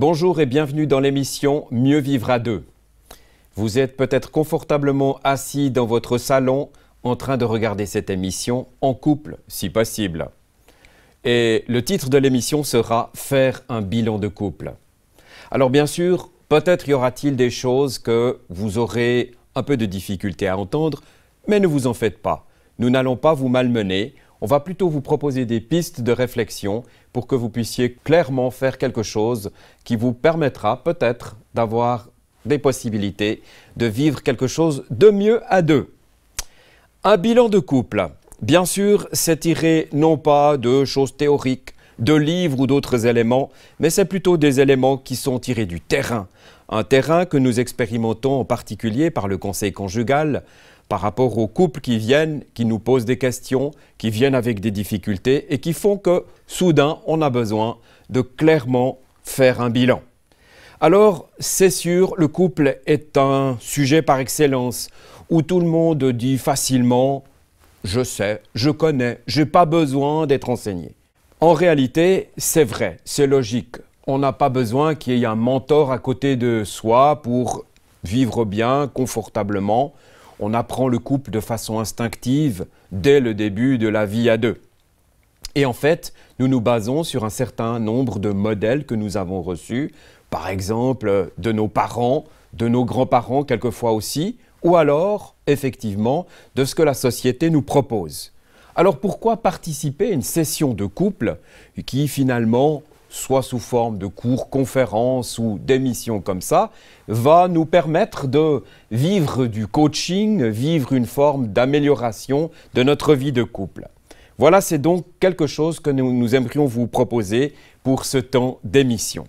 Bonjour et bienvenue dans l'émission Mieux vivre à deux. Vous êtes peut-être confortablement assis dans votre salon en train de regarder cette émission en couple, si possible. Et le titre de l'émission sera Faire un bilan de couple. Alors bien sûr, peut-être y aura-t-il des choses que vous aurez un peu de difficulté à entendre, mais ne vous en faites pas. Nous n'allons pas vous malmener, on va plutôt vous proposer des pistes de réflexion pour que vous puissiez clairement faire quelque chose qui vous permettra peut-être d'avoir des possibilités de vivre quelque chose de mieux à deux. Un bilan de couple, bien sûr, c'est tiré non pas de choses théoriques, de livres ou d'autres éléments, mais c'est plutôt des éléments qui sont tirés du terrain. Un terrain que nous expérimentons en particulier par le conseil conjugal, par rapport aux couples qui viennent, qui nous posent des questions, qui viennent avec des difficultés et qui font que soudain, on a besoin de clairement faire un bilan. Alors, c'est sûr, le couple est un sujet par excellence où tout le monde dit facilement je sais, je connais, je n'ai pas besoin d'être enseigné. En réalité, c'est vrai, c'est logique. On n'a pas besoin qu'il y ait un mentor à côté de soi pour vivre bien, confortablement, on apprend le couple de façon instinctive dès le début de la vie à deux. Et en fait, nous nous basons sur un certain nombre de modèles que nous avons reçus, par exemple de nos parents, de nos grands-parents quelquefois aussi, ou alors, effectivement, de ce que la société nous propose. Alors pourquoi participer à une session de couple qui finalement soit sous forme de cours, conférences ou d'émissions comme ça, va nous permettre de vivre du coaching, vivre une forme d'amélioration de notre vie de couple. Voilà, c'est donc quelque chose que nous, aimerions vous proposer pour ce temps d'émission.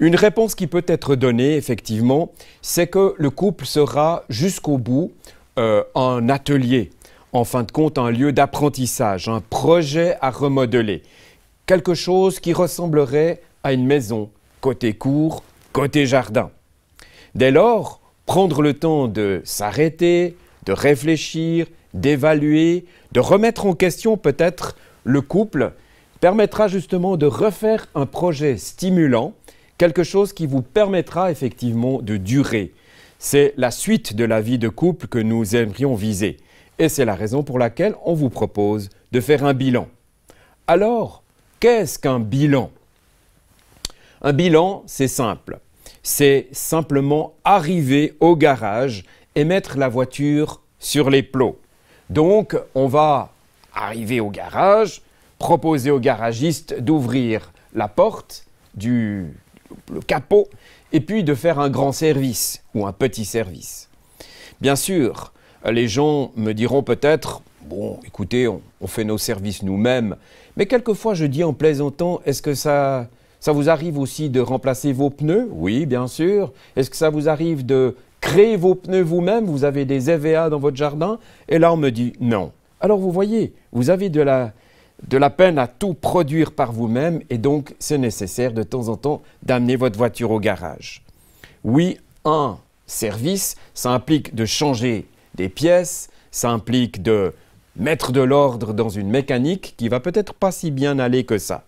Une réponse qui peut être donnée, effectivement, c'est que le couple sera jusqu'au bout euh, un atelier, en fin de compte un lieu d'apprentissage, un projet à remodeler quelque chose qui ressemblerait à une maison, côté cour, côté jardin. Dès lors, prendre le temps de s'arrêter, de réfléchir, d'évaluer, de remettre en question peut-être le couple, permettra justement de refaire un projet stimulant, quelque chose qui vous permettra effectivement de durer. C'est la suite de la vie de couple que nous aimerions viser. Et c'est la raison pour laquelle on vous propose de faire un bilan. Alors, Qu'est-ce qu'un bilan Un bilan, c'est simple. C'est simplement arriver au garage et mettre la voiture sur les plots. Donc, on va arriver au garage, proposer au garagiste d'ouvrir la porte du le capot et puis de faire un grand service ou un petit service. Bien sûr, les gens me diront peut-être, bon, écoutez, on fait nos services nous-mêmes mais quelquefois, je dis en plaisantant, est-ce que ça, ça vous arrive aussi de remplacer vos pneus Oui, bien sûr. Est-ce que ça vous arrive de créer vos pneus vous-même Vous avez des EVA dans votre jardin Et là, on me dit non. Alors vous voyez, vous avez de la, de la peine à tout produire par vous-même et donc c'est nécessaire de temps en temps d'amener votre voiture au garage. Oui, un service, ça implique de changer des pièces, ça implique de mettre de l'ordre dans une mécanique qui va peut-être pas si bien aller que ça.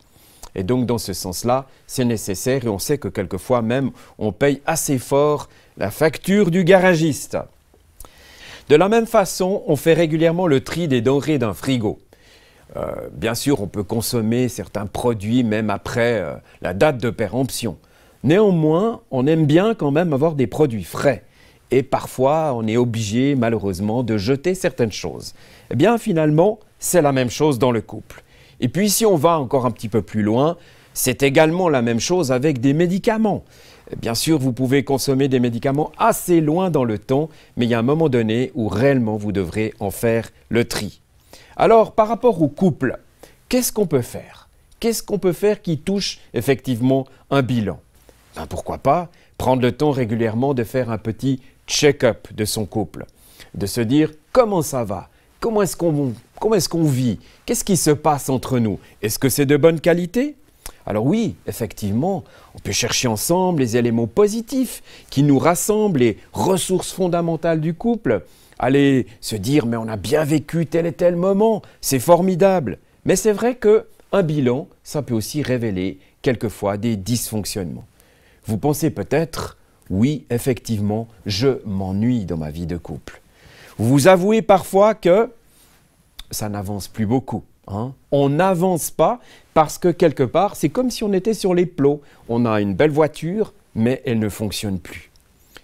Et donc dans ce sens-là, c'est nécessaire et on sait que quelquefois même on paye assez fort la facture du garagiste. De la même façon, on fait régulièrement le tri des denrées d'un frigo. Euh, bien sûr, on peut consommer certains produits même après euh, la date de péremption. Néanmoins, on aime bien quand même avoir des produits frais et parfois on est obligé malheureusement de jeter certaines choses. Eh bien finalement, c'est la même chose dans le couple. Et puis si on va encore un petit peu plus loin, c'est également la même chose avec des médicaments. Eh bien sûr, vous pouvez consommer des médicaments assez loin dans le temps, mais il y a un moment donné où réellement vous devrez en faire le tri. Alors, par rapport au couple, qu'est-ce qu'on peut faire Qu'est-ce qu'on peut faire qui touche effectivement un bilan ben, Pourquoi pas prendre le temps régulièrement de faire un petit check-up de son couple, de se dire comment ça va, comment est-ce qu'on est qu'on vit, qu'est-ce qui se passe entre nous, est-ce que c'est de bonne qualité alors oui, effectivement, on peut chercher ensemble les éléments positifs qui nous rassemblent, les ressources fondamentales du couple. Aller se dire mais on a bien vécu tel et tel moment, c'est formidable. Mais c'est vrai que un bilan, ça peut aussi révéler quelquefois des dysfonctionnements. Vous pensez peut-être oui, effectivement, je m'ennuie dans ma vie de couple. Vous avouez parfois que ça n'avance plus beaucoup. Hein. On n'avance pas parce que quelque part, c'est comme si on était sur les plots. On a une belle voiture, mais elle ne fonctionne plus.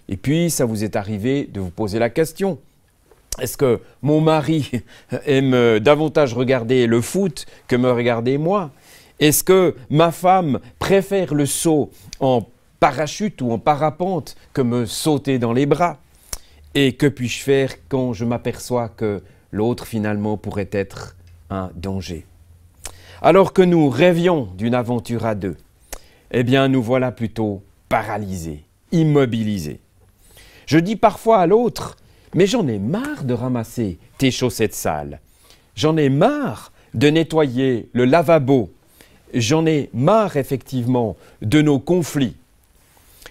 Et puis, ça vous est arrivé de vous poser la question. Est-ce que mon mari aime euh, davantage regarder le foot que me regarder moi Est-ce que ma femme préfère le saut en parachute ou en parapente que me sauter dans les bras. Et que puis-je faire quand je m'aperçois que l'autre finalement pourrait être un danger Alors que nous rêvions d'une aventure à deux, eh bien nous voilà plutôt paralysés, immobilisés. Je dis parfois à l'autre, mais j'en ai marre de ramasser tes chaussettes sales. J'en ai marre de nettoyer le lavabo. J'en ai marre effectivement de nos conflits.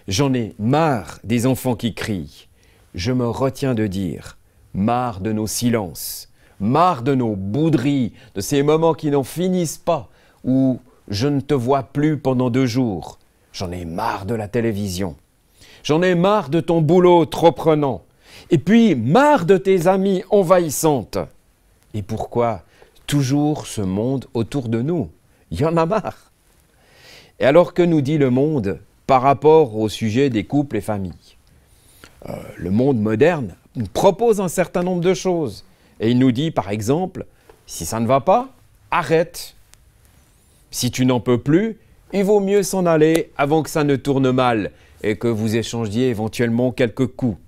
J'en ai marre des enfants qui crient. Je me retiens de dire, marre de nos silences, marre de nos bouderies, de ces moments qui n'en finissent pas, où je ne te vois plus pendant deux jours. J'en ai marre de la télévision. J'en ai marre de ton boulot trop prenant. Et puis marre de tes amies envahissantes. Et pourquoi toujours ce monde autour de nous Il y en a marre. Et alors que nous dit le monde par rapport au sujet des couples et familles. Euh, le monde moderne nous propose un certain nombre de choses. Et il nous dit, par exemple, si ça ne va pas, arrête. Si tu n'en peux plus, il vaut mieux s'en aller avant que ça ne tourne mal et que vous échangiez éventuellement quelques coups.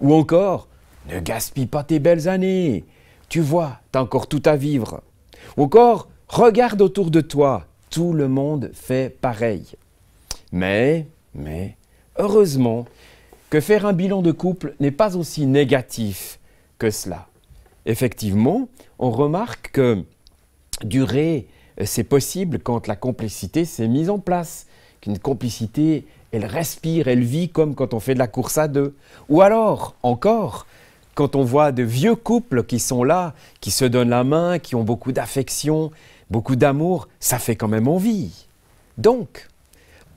Ou encore, ne gaspille pas tes belles années. Tu vois, t'as encore tout à vivre. Ou encore, regarde autour de toi. Tout le monde fait pareil. Mais, mais, heureusement que faire un bilan de couple n'est pas aussi négatif que cela. Effectivement, on remarque que durer, euh, c'est possible quand la complicité s'est mise en place, qu'une complicité, elle respire, elle vit comme quand on fait de la course à deux. Ou alors, encore, quand on voit de vieux couples qui sont là, qui se donnent la main, qui ont beaucoup d'affection, beaucoup d'amour, ça fait quand même envie. Donc,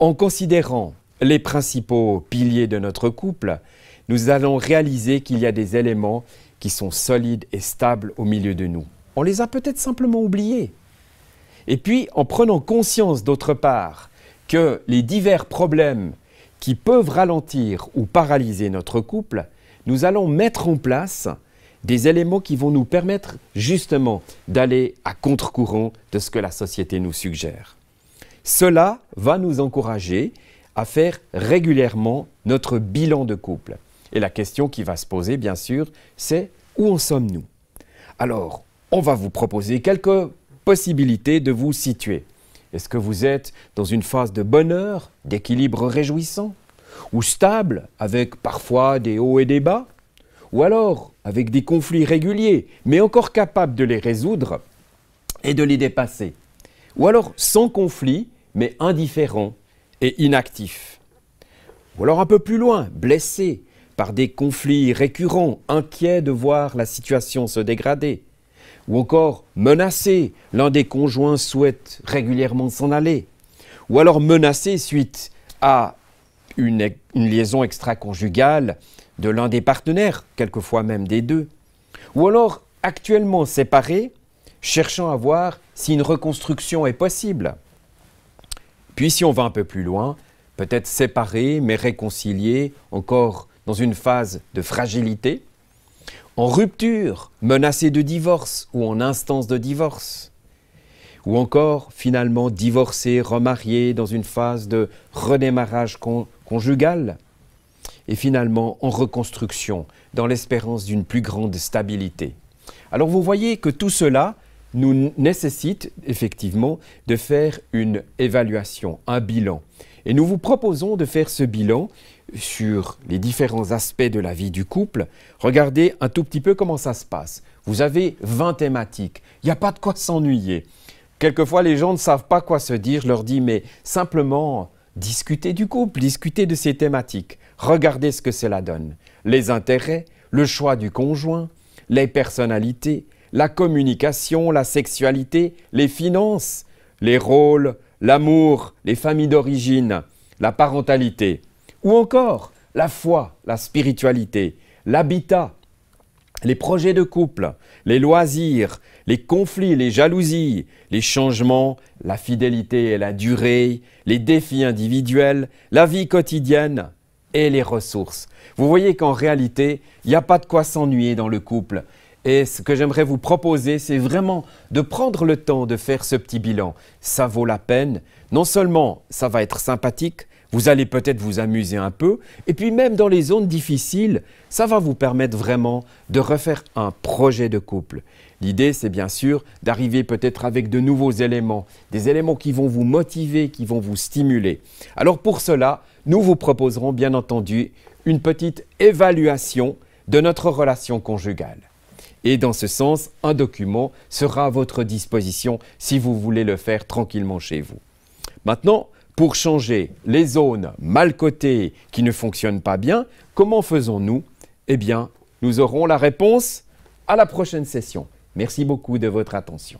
en considérant les principaux piliers de notre couple, nous allons réaliser qu'il y a des éléments qui sont solides et stables au milieu de nous. On les a peut-être simplement oubliés. Et puis, en prenant conscience d'autre part que les divers problèmes qui peuvent ralentir ou paralyser notre couple, nous allons mettre en place des éléments qui vont nous permettre justement d'aller à contre-courant de ce que la société nous suggère. Cela va nous encourager à faire régulièrement notre bilan de couple. Et la question qui va se poser, bien sûr, c'est où en sommes-nous Alors, on va vous proposer quelques possibilités de vous situer. Est-ce que vous êtes dans une phase de bonheur, d'équilibre réjouissant Ou stable, avec parfois des hauts et des bas Ou alors avec des conflits réguliers, mais encore capables de les résoudre et de les dépasser Ou alors sans conflit, mais indifférent et inactif. Ou alors un peu plus loin, blessé par des conflits récurrents, inquiet de voir la situation se dégrader. Ou encore menacé, l'un des conjoints souhaite régulièrement s'en aller. Ou alors menacé suite à une, liaison extra-conjugale de l'un des partenaires, quelquefois même des deux. Ou alors actuellement séparé, cherchant à voir si une reconstruction est possible. Puis si on va un peu plus loin, peut-être séparés mais réconciliés, encore dans une phase de fragilité, en rupture, menacés de divorce ou en instance de divorce, ou encore finalement divorcés, remariés dans une phase de redémarrage conjugal, et finalement en reconstruction dans l'espérance d'une plus grande stabilité. Alors vous voyez que tout cela nous nécessite effectivement de faire une évaluation, un bilan. Et nous vous proposons de faire ce bilan sur les différents aspects de la vie du couple. Regardez un tout petit peu comment ça se passe. Vous avez 20 thématiques. Il n'y a pas de quoi s'ennuyer. Quelquefois, les gens ne savent pas quoi se dire. Je leur dis, mais simplement, discuter du couple, discuter de ces thématiques. Regardez ce que cela donne. Les intérêts, le choix du conjoint, les personnalités, la communication, la sexualité, les finances, les rôles, l'amour, les familles d'origine, la parentalité, ou encore la foi, la spiritualité, l'habitat, les projets de couple, les loisirs, les conflits, les jalousies, les changements, la fidélité et la durée, les défis individuels, la vie quotidienne et les ressources. Vous voyez qu'en réalité, il n'y a pas de quoi s'ennuyer dans le couple. Et ce que j'aimerais vous proposer, c'est vraiment de prendre le temps de faire ce petit bilan. Ça vaut la peine. Non seulement ça va être sympathique, vous allez peut-être vous amuser un peu, et puis même dans les zones difficiles, ça va vous permettre vraiment de refaire un projet de couple. L'idée, c'est bien sûr d'arriver peut-être avec de nouveaux éléments, des éléments qui vont vous motiver, qui vont vous stimuler. Alors pour cela, nous vous proposerons bien entendu une petite évaluation de notre relation conjugale. Et dans ce sens, un document sera à votre disposition si vous voulez le faire tranquillement chez vous. Maintenant, pour changer les zones mal cotées qui ne fonctionnent pas bien, comment faisons-nous Eh bien, nous aurons la réponse à la prochaine session. Merci beaucoup de votre attention.